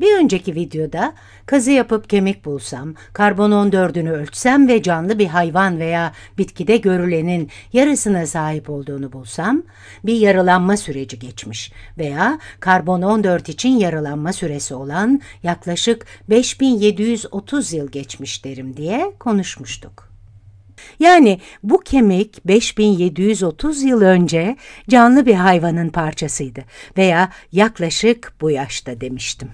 Bir önceki videoda kazı yapıp kemik bulsam, karbon 14'ünü ölçsem ve canlı bir hayvan veya bitkide görülenin yarısına sahip olduğunu bulsam, bir yaralanma süreci geçmiş veya karbon 14 için yaralanma süresi olan yaklaşık 5730 yıl geçmiş derim diye konuşmuştuk. Yani bu kemik 5730 yıl önce canlı bir hayvanın parçasıydı veya yaklaşık bu yaşta demiştim.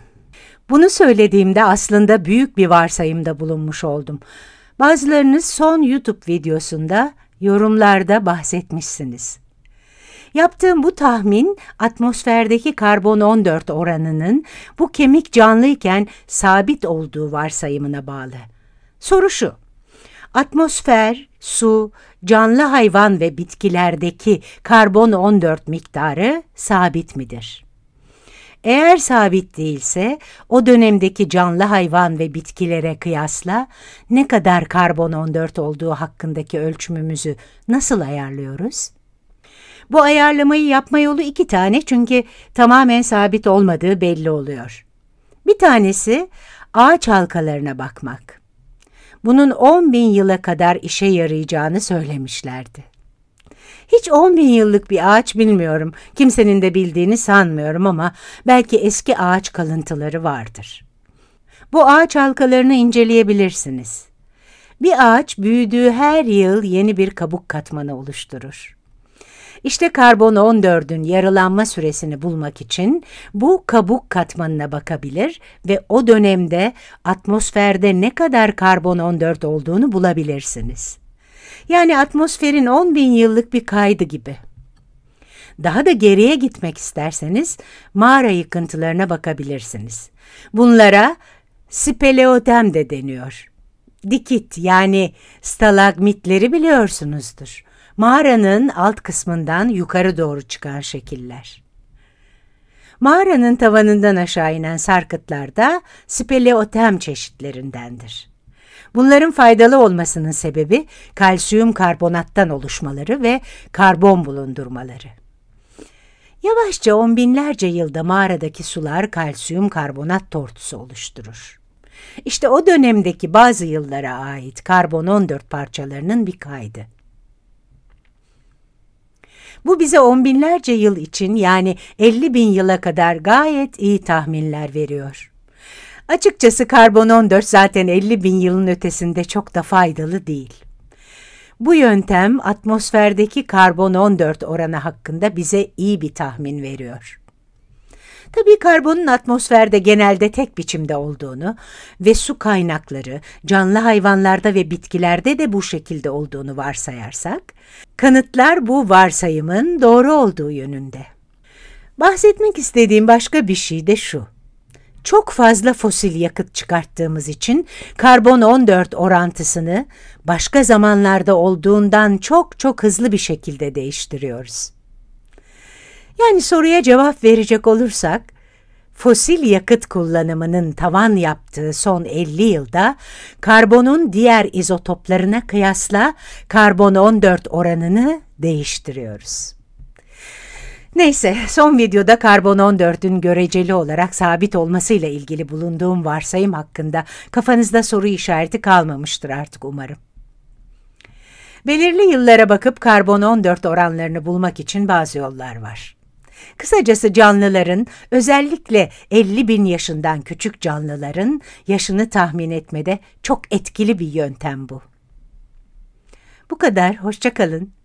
Bunu söylediğimde aslında büyük bir varsayımda bulunmuş oldum. Bazılarınız son YouTube videosunda yorumlarda bahsetmişsiniz. Yaptığım bu tahmin atmosferdeki karbon 14 oranının bu kemik canlıyken sabit olduğu varsayımına bağlı. Soru şu. Atmosfer, su, canlı hayvan ve bitkilerdeki karbon 14 miktarı sabit midir? Eğer sabit değilse o dönemdeki canlı hayvan ve bitkilere kıyasla ne kadar karbon 14 olduğu hakkındaki ölçümümüzü nasıl ayarlıyoruz? Bu ayarlamayı yapma yolu iki tane çünkü tamamen sabit olmadığı belli oluyor. Bir tanesi ağaç halkalarına bakmak. Bunun 10 bin yıla kadar işe yarayacağını söylemişlerdi. Hiç 10 bin yıllık bir ağaç bilmiyorum. Kimsenin de bildiğini sanmıyorum ama belki eski ağaç kalıntıları vardır. Bu ağaç halkalarını inceleyebilirsiniz. Bir ağaç büyüdüğü her yıl yeni bir kabuk katmanı oluşturur. İşte karbon 14'ün yarılanma süresini bulmak için bu kabuk katmanına bakabilir ve o dönemde atmosferde ne kadar karbon 14 olduğunu bulabilirsiniz. Yani atmosferin 10 bin yıllık bir kaydı gibi. Daha da geriye gitmek isterseniz mağara yıkıntılarına bakabilirsiniz. Bunlara speleotem de deniyor. Dikit yani stalagmitleri biliyorsunuzdur. Mağaranın alt kısmından yukarı doğru çıkan şekiller. Mağaranın tavanından aşağı inen sarkıtlar da speleotem çeşitlerindendir. Bunların faydalı olmasının sebebi kalsiyum karbonattan oluşmaları ve karbon bulundurmaları. Yavaşça on binlerce yılda mağaradaki sular kalsiyum karbonat tortusu oluşturur. İşte o dönemdeki bazı yıllara ait karbon 14 parçalarının bir kaydı. Bu bize on binlerce yıl için yani 50 bin yıla kadar gayet iyi tahminler veriyor. Açıkçası karbon 14 zaten 50 bin yılın ötesinde çok da faydalı değil. Bu yöntem atmosferdeki karbon 14 oranı hakkında bize iyi bir tahmin veriyor. Tabii karbonun atmosferde genelde tek biçimde olduğunu ve su kaynakları canlı hayvanlarda ve bitkilerde de bu şekilde olduğunu varsayarsak, kanıtlar bu varsayımın doğru olduğu yönünde. Bahsetmek istediğim başka bir şey de şu çok fazla fosil yakıt çıkarttığımız için karbon 14 orantısını başka zamanlarda olduğundan çok çok hızlı bir şekilde değiştiriyoruz. Yani soruya cevap verecek olursak, fosil yakıt kullanımının tavan yaptığı son 50 yılda karbonun diğer izotoplarına kıyasla karbon 14 oranını değiştiriyoruz. Neyse son videoda karbon 14'ün göreceli olarak sabit olmasıyla ilgili bulunduğum varsayım hakkında kafanızda soru işareti kalmamıştır artık umarım. Belirli yıllara bakıp karbon 14 oranlarını bulmak için bazı yollar var. Kısacası canlıların, özellikle 50 bin yaşından küçük canlıların yaşını tahmin etmede çok etkili bir yöntem bu. Bu kadar, hoşçakalın.